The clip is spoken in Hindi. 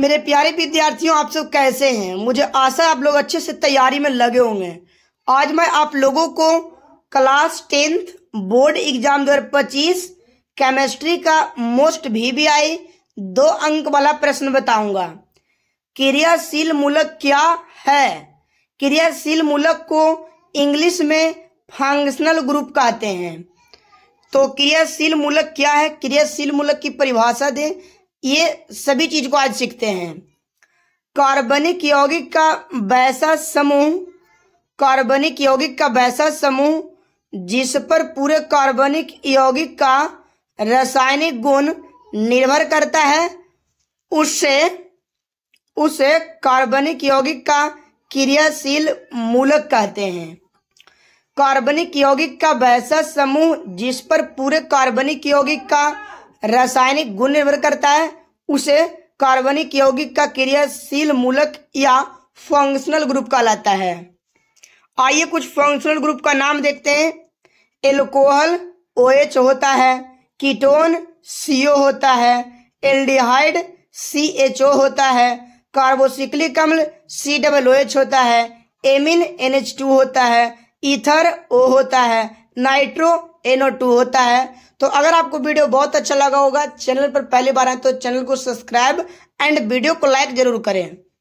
मेरे प्यारे विद्यार्थियों आप सब कैसे हैं मुझे आशा है आप लोग अच्छे से तैयारी में लगे होंगे आज मैं आप लोगों को क्लास टेंथ बोर्ड एग्जाम दो केमिस्ट्री का मोस्ट वीवीआई दो अंक वाला प्रश्न बताऊंगा क्रियाशील मूलक क्या है क्रियाशील मूलक को इंग्लिश में फंक्शनल ग्रुप कहते हैं तो क्रियाशील मूलक क्या है क्रियाशील मूलक की परिभाषा दें ये सभी चीज को आज सीखते हैं कार्बनिक यौगिक का वैसा समूह कार्बनिक यौगिक का वैसा समूह जिस पर पूरे कार्बनिक यौगिक का रासायनिक गुण निर्भर करता है उससे उसे कार्बनिक यौगिक का क्रियाशील मूलक कहते हैं कार्बनिक यौगिक का वैसा समूह जिस पर पूरे कार्बनिक यौगिक का रासायनिक गुण निर्भर करता है उसे कार्बनिक यौगिक का क्रियाशील मूलक या फंक्शनल ग्रुप कहलाता है आइए कुछ फंक्शनल ग्रुप का नाम देखते हैं एल्कोहल ओएच होता है कीटोन सीओ होता है एल्डिहाइड ओ होता है कार्बोसिक्लिक अम्ल सी डबल एच होता है एमिन एन एच टू होता है ईथर ओ होता है नाइट्रो एन टू होता है तो अगर आपको वीडियो बहुत अच्छा लगा होगा चैनल पर पहली बार आए तो चैनल को सब्सक्राइब एंड वीडियो को लाइक जरूर करें